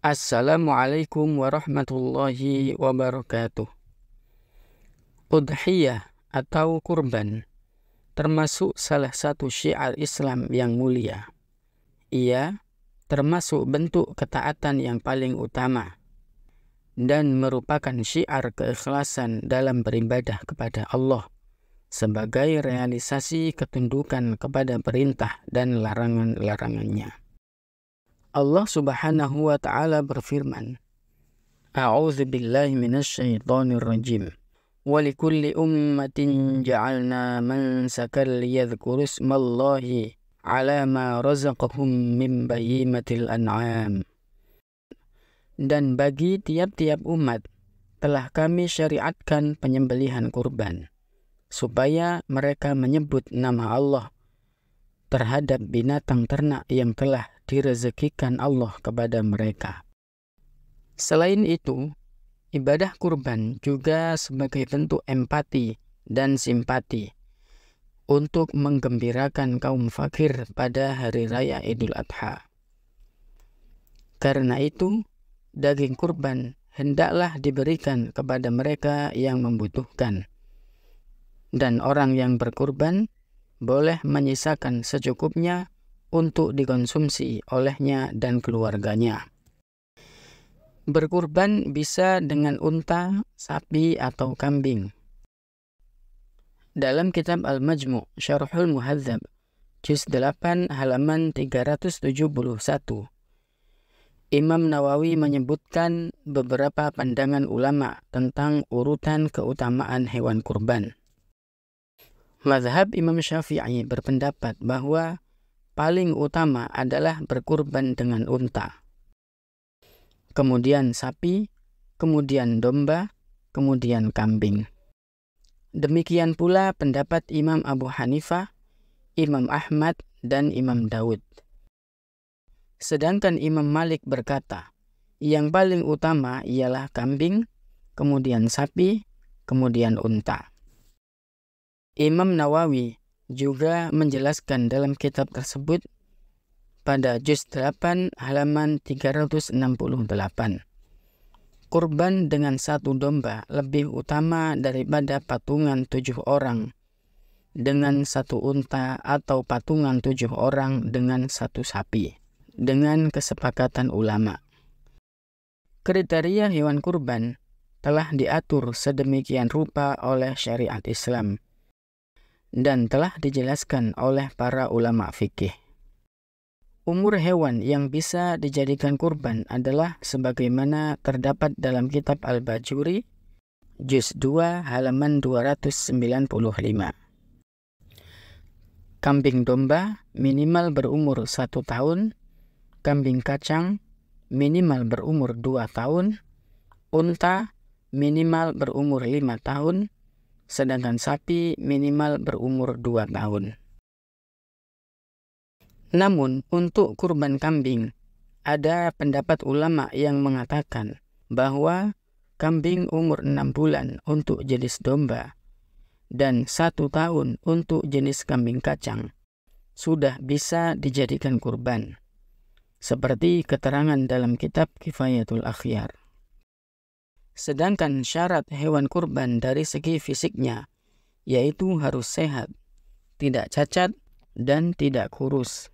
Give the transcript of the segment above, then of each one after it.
Assalamualaikum warahmatullahi wabarakatuh. Udhiyah atau kurban termasuk salah satu syiar Islam yang mulia. Ia termasuk bentuk ketaatan yang paling utama dan merupakan syiar keikhlasan dalam beribadah kepada Allah sebagai realisasi ketundukan kepada perintah dan larangan-larangannya. Allah Subhanahu wa taala berfirman, A'udzu billahi minasyaitonir rajim. ولكل ummatin ja'alna man sakal اسم الله 'ala ma razaqahum min بهيمة an'am Dan bagi tiap-tiap umat telah kami syariatkan penyembelihan kurban supaya mereka menyebut nama Allah terhadap binatang ternak yang telah direzekikan Allah kepada mereka. Selain itu, ibadah kurban juga sebagai bentuk empati dan simpati untuk menggembirakan kaum fakir pada hari raya Idul Adha. Karena itu, daging kurban hendaklah diberikan kepada mereka yang membutuhkan. Dan orang yang berkurban boleh menyisakan secukupnya untuk dikonsumsi olehnya dan keluarganya. Berkurban bisa dengan unta, sapi, atau kambing. Dalam kitab Al-Majmu' Syarhul Muhadzab, juz 8 halaman 371, Imam Nawawi menyebutkan beberapa pandangan ulama tentang urutan keutamaan hewan kurban. Mazhab Imam Syafi'i berpendapat bahwa paling utama adalah berkurban dengan unta. Kemudian sapi, kemudian domba, kemudian kambing. Demikian pula pendapat Imam Abu Hanifah, Imam Ahmad, dan Imam Daud. Sedangkan Imam Malik berkata, yang paling utama ialah kambing, kemudian sapi, kemudian unta. Imam Nawawi juga menjelaskan dalam kitab tersebut pada juz 8 halaman 368. Kurban dengan satu domba lebih utama daripada patungan tujuh orang dengan satu unta atau patungan tujuh orang dengan satu sapi dengan kesepakatan ulama. Kriteria hewan kurban telah diatur sedemikian rupa oleh syariat Islam dan telah dijelaskan oleh para ulama fikih. Umur hewan yang bisa dijadikan kurban adalah sebagaimana terdapat dalam kitab Al-Bajuri, Juz 2, halaman 295. Kambing domba minimal berumur satu tahun, kambing kacang minimal berumur 2 tahun, unta minimal berumur 5 tahun, sedangkan sapi minimal berumur 2 tahun. Namun, untuk kurban kambing, ada pendapat ulama yang mengatakan bahwa kambing umur 6 bulan untuk jenis domba dan satu tahun untuk jenis kambing kacang sudah bisa dijadikan kurban. Seperti keterangan dalam kitab Kifayatul Akhyar. Sedangkan syarat hewan kurban dari segi fisiknya, yaitu harus sehat, tidak cacat, dan tidak kurus.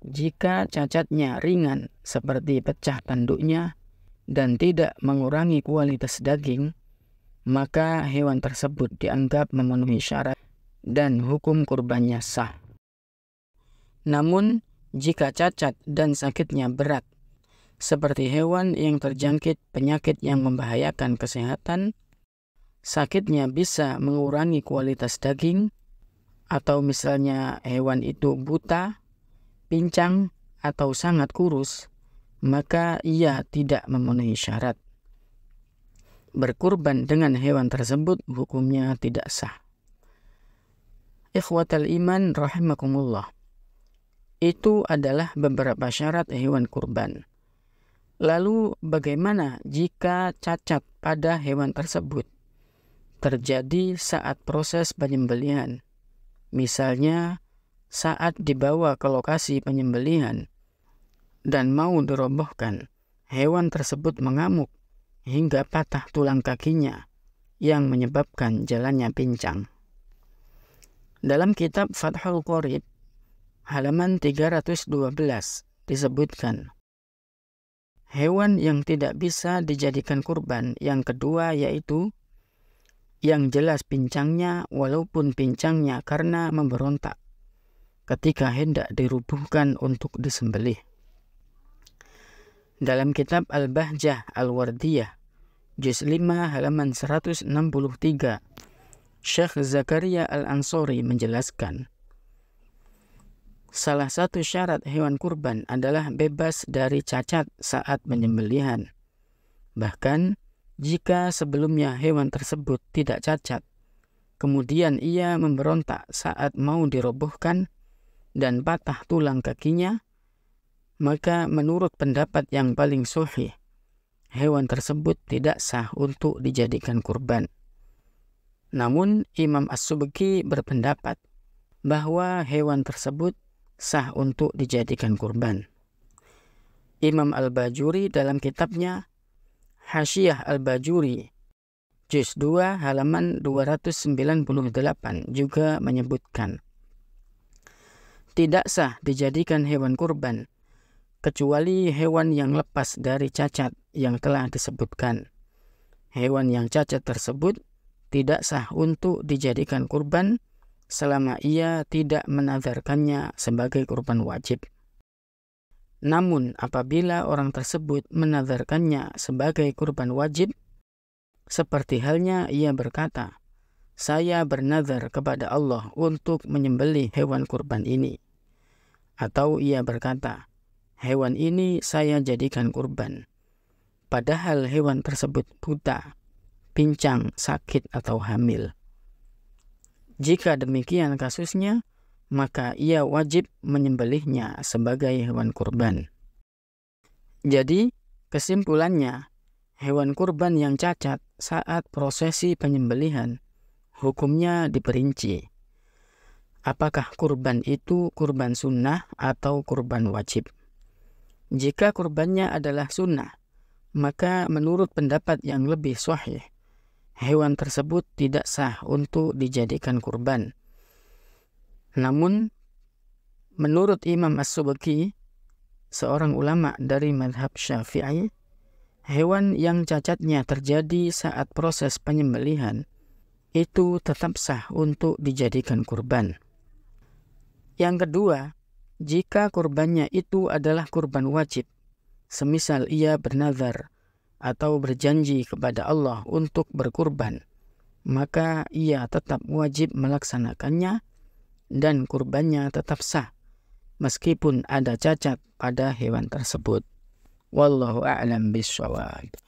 Jika cacatnya ringan seperti pecah tanduknya dan tidak mengurangi kualitas daging, maka hewan tersebut dianggap memenuhi syarat dan hukum kurbannya sah. Namun, jika cacat dan sakitnya berat seperti hewan yang terjangkit penyakit yang membahayakan kesehatan, sakitnya bisa mengurangi kualitas daging, atau misalnya hewan itu buta, pincang, atau sangat kurus, maka ia tidak memenuhi syarat. Berkurban dengan hewan tersebut hukumnya tidak sah. Ikhwatal iman rahimakumullah. Itu adalah beberapa syarat hewan kurban. Lalu bagaimana jika cacat pada hewan tersebut terjadi saat proses penyembelihan? Misalnya saat dibawa ke lokasi penyembelihan dan mau dirobohkan, hewan tersebut mengamuk hingga patah tulang kakinya yang menyebabkan jalannya pincang. Dalam kitab Fathul Qorib, halaman 312 disebutkan, hewan yang tidak bisa dijadikan kurban. Yang kedua yaitu yang jelas pincangnya walaupun pincangnya karena memberontak ketika hendak dirubuhkan untuk disembelih. Dalam kitab Al-Bahjah Al-Wardiyah, Juz 5 halaman 163, Syekh Zakaria Al-Ansori menjelaskan, Salah satu syarat hewan kurban adalah bebas dari cacat saat penyembelihan. Bahkan, jika sebelumnya hewan tersebut tidak cacat, kemudian ia memberontak saat mau dirobohkan dan patah tulang kakinya, maka menurut pendapat yang paling suhih, hewan tersebut tidak sah untuk dijadikan kurban. Namun, Imam As-Subki berpendapat bahwa hewan tersebut sah untuk dijadikan kurban. Imam Al-Bajuri dalam kitabnya Hasyiah Al-Bajuri juz 2 halaman 298 juga menyebutkan tidak sah dijadikan hewan kurban kecuali hewan yang lepas dari cacat yang telah disebutkan. Hewan yang cacat tersebut tidak sah untuk dijadikan kurban selama ia tidak menazarkannya sebagai kurban wajib. Namun apabila orang tersebut menazarkannya sebagai kurban wajib, seperti halnya ia berkata, saya bernazar kepada Allah untuk menyembelih hewan kurban ini. Atau ia berkata, hewan ini saya jadikan kurban. Padahal hewan tersebut buta, pincang, sakit, atau hamil. Jika demikian kasusnya, maka ia wajib menyembelihnya sebagai hewan kurban. Jadi, kesimpulannya, hewan kurban yang cacat saat prosesi penyembelihan hukumnya diperinci. Apakah kurban itu kurban sunnah atau kurban wajib? Jika kurbannya adalah sunnah, maka menurut pendapat yang lebih sahih, hewan tersebut tidak sah untuk dijadikan kurban. Namun, menurut Imam As-Subaki, seorang ulama dari madhab syafi'i, hewan yang cacatnya terjadi saat proses penyembelihan itu tetap sah untuk dijadikan kurban. Yang kedua, jika kurbannya itu adalah kurban wajib, semisal ia bernazar atau berjanji kepada Allah untuk berkurban, maka ia tetap wajib melaksanakannya dan kurbannya tetap sah meskipun ada cacat pada hewan tersebut. Wallahu a'lam bishawab.